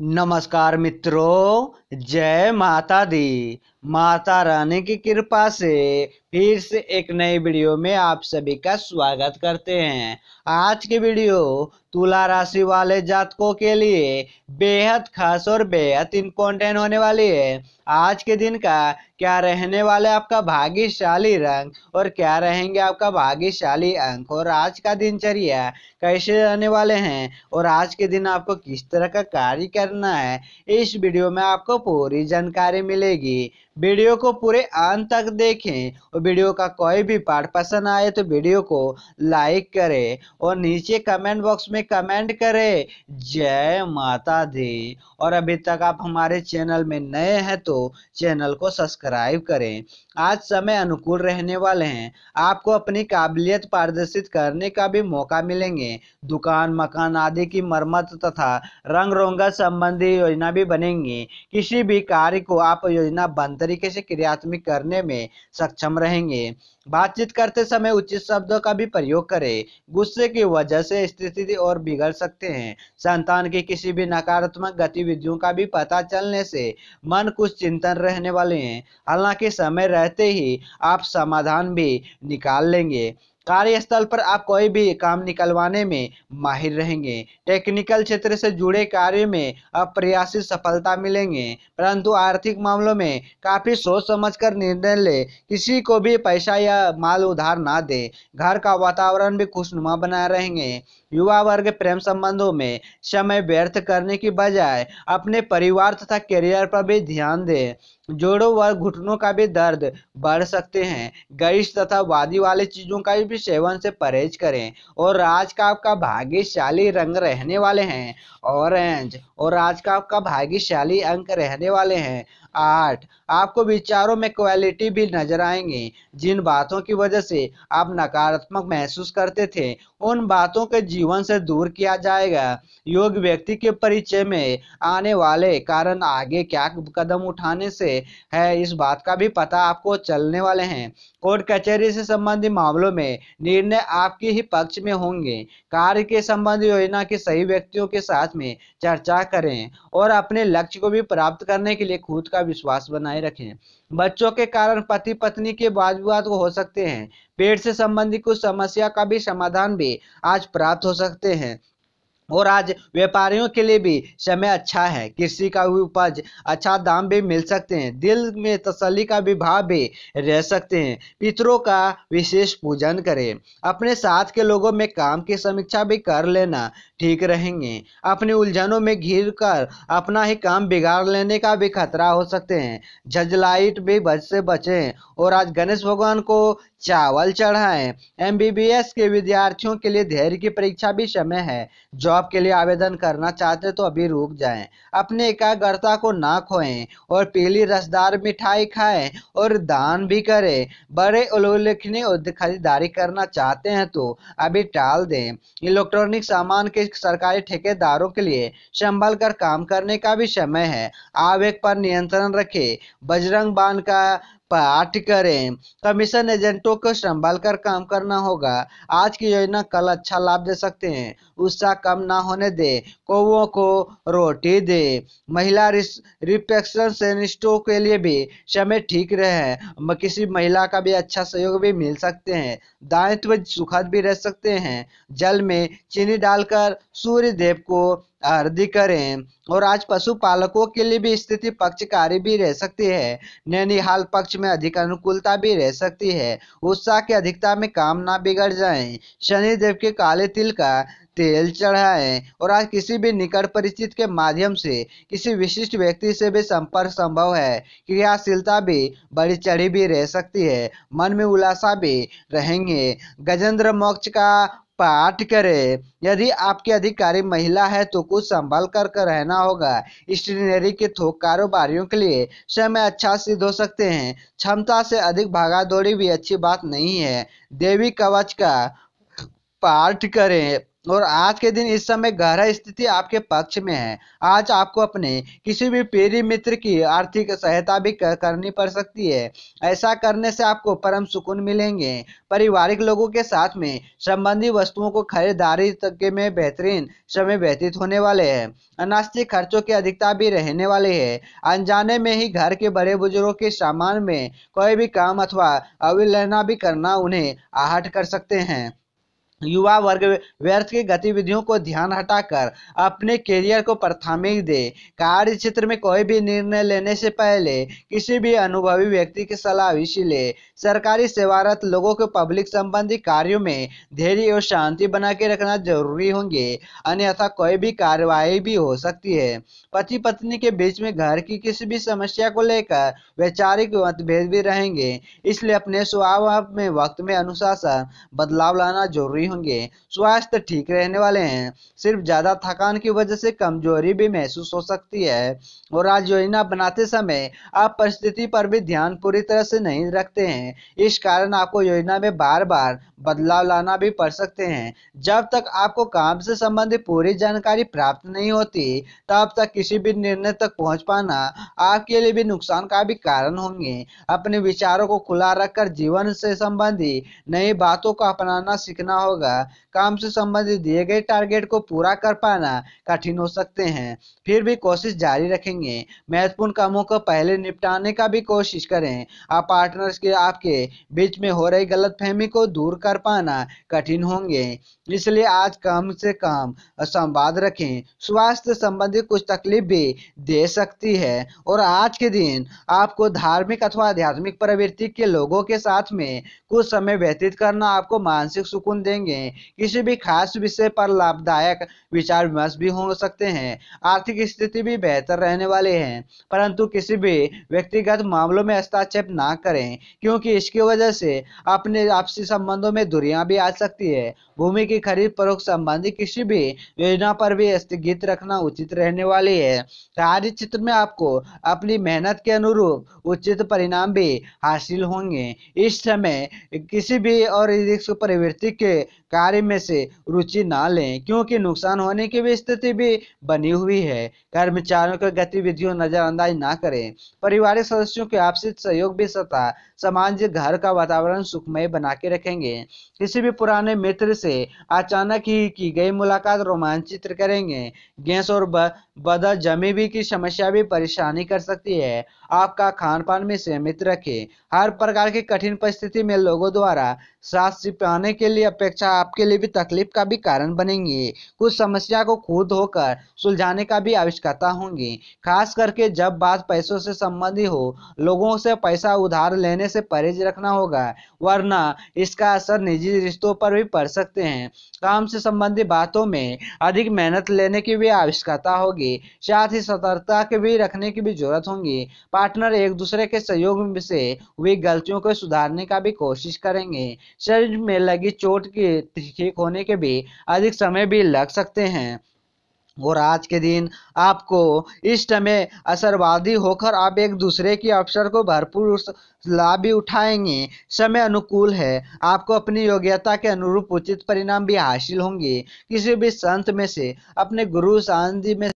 नमस्कार मित्रों जय माता दी माता रानी की कृपा से फिर से एक नई वीडियो में आप सभी का स्वागत करते हैं आज की वीडियो तुला राशि वाले जातकों के लिए बेहद खास और बेहद इम्पोर्टेंट होने वाली है आज के दिन का क्या रहने वाला आपका भाग्यशाली रंग और क्या रहेंगे आपका भाग्यशाली अंक और आज का दिनचर्या कैसे रहने वाले हैं और आज के दिन आपको किस तरह का कार्य कर करना है इस वीडियो में आपको पूरी जानकारी मिलेगी वीडियो को पूरे अंत तक देखें और वीडियो का कोई भी पार्ट पसंद आए तो वीडियो को लाइक करें और नीचे कमेंट बॉक्स में कमेंट करें जय माता दी और अभी तक आप हमारे चैनल में नए हैं तो चैनल को सब्सक्राइब करें आज समय अनुकूल रहने वाले हैं आपको अपनी काबिलियत प्रदर्शित करने का भी मौका मिलेंगे दुकान मकान आदि की मरम्मत तथा रंग रोंगा संबंधी योजना भी बनेंगी किसी भी कार्य को आप योजना बनते तरीके से क्रियात्मक करने में सक्षम रहेंगे बातचीत करते समय उचित शब्दों का भी प्रयोग करें गुस्से की वजह से स्थिति और बिगड़ सकते हैं संतान की किसी भी नकारात्मक गतिविधियों का भी पता चलने से मन कुछ चिंतन रहने वाले हैं हालांकि समय रहते ही आप समाधान भी निकाल लेंगे कार्यस्थल पर आप कोई भी काम निकलवाने में माहिर रहेंगे टेक्निकल क्षेत्र से जुड़े कार्य में अप्रयासित सफलता मिलेंगे परंतु आर्थिक मामलों में काफ़ी सोच समझकर निर्णय ले किसी को भी पैसा या माल उधार ना दे घर का वातावरण भी खुशनुमा बनाए रहेंगे युवा वर्ग प्रेम संबंधों में समय व्यर्थ करने की बजाय अपने परिवार तथा करियर पर भी ध्यान दें जोड़ों व घुटनों का भी दर्द बढ़ सकते हैं गैस तथा वादी वाले चीज़ों का भी सेवन से परहेज करें और राजकाप का आपका भाग्यशाली रंग रहने वाले हैं ऑरेंज और राजकाप का आपका भाग्यशाली अंक रहने वाले हैं आठ आपको विचारों में क्वालिटी भी नजर आएंगे जिन बातों की वजह से आप नकारात्मक महसूस करते थे उन बातों के जीवन से दूर किया जाएगा योग व्यक्ति के परिचय में आने वाले कारण आगे क्या कदम उठाने से है इस बात का भी पता आपको चलने वाले हैं कोर्ट कचहरी से संबंधित मामलों में निर्णय आपके ही पक्ष में होंगे कार्य के संबंध योजना के सही व्यक्तियों के साथ में चर्चा करें और अपने लक्ष्य को भी प्राप्त करने के लिए खुद का का विश्वास बनाए रखें बच्चों के कारण पति पत्नी के वाद विवाद हो सकते हैं पेट से संबंधित कुछ समस्या का भी समाधान भी आज प्राप्त हो सकते हैं और आज व्यापारियों के लिए भी समय अच्छा है कृषि का भी उपज अच्छा दाम भी मिल सकते हैं दिल में तसली का भी भाव भी रह सकते हैं पितरों का विशेष पूजन करें अपने साथ के लोगों में काम की समीक्षा भी कर लेना ठीक रहेंगे अपने उलझनों में घिर कर अपना ही काम बिगाड़ लेने का भी खतरा हो सकते हैं लाइट भी बच से बचें और आज गणेश भगवान को चावल चढ़ाएं एमबीबीएस के विद्यार्थियों के लिए धैर्य की परीक्षा भी समय है जॉब के लिए आवेदन करना चाहते तो अभी रुक जाएं अपने एकाग्रता को ना खोएं और पीली रसदार मिठाई खाएं और दान भी करें बड़े उल्लेखनीय खरीदारी करना चाहते हैं तो अभी टाल दें इलेक्ट्रॉनिक सामान के सरकारी ठेकेदारों के लिए संभल कर काम करने का भी समय है आवेग पर नियंत्रण रखें बजरंग बाण का पाठ करें कमीशन एजेंटों को संभाल कर काम करना होगा आज की योजना कल अच्छा लाभ दे सकते हैं उत्साह कम ना होने दे कौवों को रोटी दे महिला रिफ्लेक्शनिस्टों के लिए भी समय ठीक रहे किसी महिला का भी अच्छा सहयोग भी मिल सकते हैं दायित्व सुखद भी रह सकते हैं जल में चीनी डालकर सूर्य देव को अर्जी करें और आज पशुपालकों के लिए भी स्थिति पक्षकारी भी रह सकती है नैनिहाल पक्ष में अधिक अनुकूलता भी रह सकती है उत्साह की अधिकता में काम ना बिगड़ जाए शनिदेव के काले तिल का तेल चढ़ाएं और आज किसी भी निकट परिचित के माध्यम से किसी विशिष्ट व्यक्ति से भी संपर्क संभव है क्रियाशीलता भी बड़ी चढ़ी भी रह सकती है मन में उल्लासा भी रहेंगे गजेंद्र मोक्ष का पाठ करें यदि आपकी अधिकारी महिला है तो कुछ संभाल कर कर रहना होगा स्टेशनरी के थोक कारोबारियों के लिए समय अच्छा सिद्ध हो सकते हैं क्षमता से अधिक भागा दौड़ी भी अच्छी बात नहीं है देवी कवच का पाठ करें और आज के दिन इस समय गहरा स्थिति आपके पक्ष में है आज आपको अपने किसी भी प्यारी मित्र की आर्थिक सहायता भी करनी पड़ सकती है ऐसा करने से आपको परम सुकून मिलेंगे पारिवारिक लोगों के साथ में संबंधी वस्तुओं को खरीदारी तक में बेहतरीन समय व्यतीत होने वाले हैं अनास्तिक खर्चों की अधिकता भी रहने वाली है अनजाने में ही घर के बड़े बुजुर्गों के सामान में कोई भी काम अथवा अविलना भी करना उन्हें आहट कर सकते हैं युवा वर्ग व्यर्थ की गतिविधियों को ध्यान हटाकर अपने करियर को प्राथमिक दे कार्य क्षेत्र में कोई भी निर्णय लेने से पहले किसी भी अनुभवी व्यक्ति की सलाह ले सरकारी सेवारत लोगों को पब्लिक संबंधी कार्यों में धैर्य और शांति बना के रखना जरूरी होंगे अन्यथा कोई भी कार्रवाई भी हो सकती है पति पत्नी के बीच में घर की किसी भी समस्या को लेकर वैचारिक मतभेद भी रहेंगे इसलिए अपने स्वभाव में वक्त में अनुशासन बदलाव लाना जरूरी होंगे स्वास्थ्य तो ठीक रहने वाले हैं सिर्फ ज़्यादा थकान की वजह से कमजोरी भी महसूस हो सकती है और राज योजना बनाते समय आप परिस्थिति पर भी ध्यान पूरी तरह से नहीं रखते हैं इस कारण आपको योजना में बार बार बदलाव लाना भी पड़ सकते हैं जब तक आपको काम से संबंधित पूरी जानकारी प्राप्त नहीं होती तब तक किसी भी निर्णय तक पहुंच पाना आपके लिए भी नुकसान का भी कारण होंगे अपने विचारों को खुला रखकर जीवन से संबंधित नई बातों को अपनाना सीखना होगा होगा काम से संबंधित दिए गए टारगेट को पूरा कर पाना कठिन हो सकते हैं फिर भी कोशिश जारी रखेंगे महत्वपूर्ण कामों को पहले निपटाने का भी कोशिश करें आप पार्टनर्स के आपके बीच में हो रही गलत फहमी को दूर कर पाना कठिन होंगे इसलिए आज कम से कम संवाद रखें स्वास्थ्य संबंधी कुछ तकलीफ भी दे सकती है और आज के दिन आपको धार्मिक अथवा आध्यात्मिक प्रवृत्ति के लोगों के साथ में कुछ समय व्यतीत करना आपको मानसिक सुकून देंगे होंगे किसी भी खास विषय पर लाभदायक विचार विमर्श भी हो सकते हैं आर्थिक स्थिति भी बेहतर रहने वाले हैं परंतु किसी भी व्यक्तिगत मामलों में हस्ताक्षेप ना करें क्योंकि इसकी वजह से अपने आपसी संबंधों में दूरियां भी आ सकती है भूमि की खरीद फरोख संबंधी किसी भी योजना पर भी स्थगित रखना उचित रहने वाली है कार्य क्षेत्र में आपको अपनी मेहनत के अनुरूप उचित परिणाम भी हासिल होंगे इस समय किसी भी और रिस्क प्रवृत्ति के कार्य में से रुचि ना लें क्योंकि नुकसान होने की भी स्थिति भी बनी हुई है कर्मचारियों की गतिविधियों नजरअंदाज ना करें पारिवारिक सदस्यों के आपसी सहयोग भी सता समाज घर का वातावरण सुखमय बना के रखेंगे किसी भी पुराने मित्र से अचानक ही की गई मुलाकात रोमांचित करेंगे गैस और बदल जमी भी की समस्या भी परेशानी कर सकती है आपका खान पान में सीमित रखें हर प्रकार की कठिन परिस्थिति में लोगों द्वारा साथ सिपाने के लिए अपेक्षा समस्या आपके लिए भी तकलीफ का भी कारण बनेंगे कुछ समस्या को खुद होकर सुलझाने का भी आवश्यकता होंगी खास करके जब बात पैसों से संबंधित हो लोगों से पैसा उधार लेने से परहेज रखना होगा वरना इसका असर निजी रिश्तों पर भी पड़ सकते हैं काम से संबंधित बातों में अधिक मेहनत लेने की भी आवश्यकता होगी साथ ही सतर्कता के भी रखने की भी जरूरत होगी पार्टनर एक दूसरे के सहयोग से हुई गलतियों को सुधारने का भी कोशिश करेंगे शरीर में लगी चोट की ठीक होने के भी अधिक समय भी लग सकते हैं और आज के दिन आपको इष्ट में असरवादी होकर आप एक दूसरे की अवसर को भरपूर लाभ भी उठाएंगे समय अनुकूल है आपको अपनी योग्यता के अनुरूप उचित परिणाम भी हासिल होंगे किसी भी संत में से अपने गुरु शांति में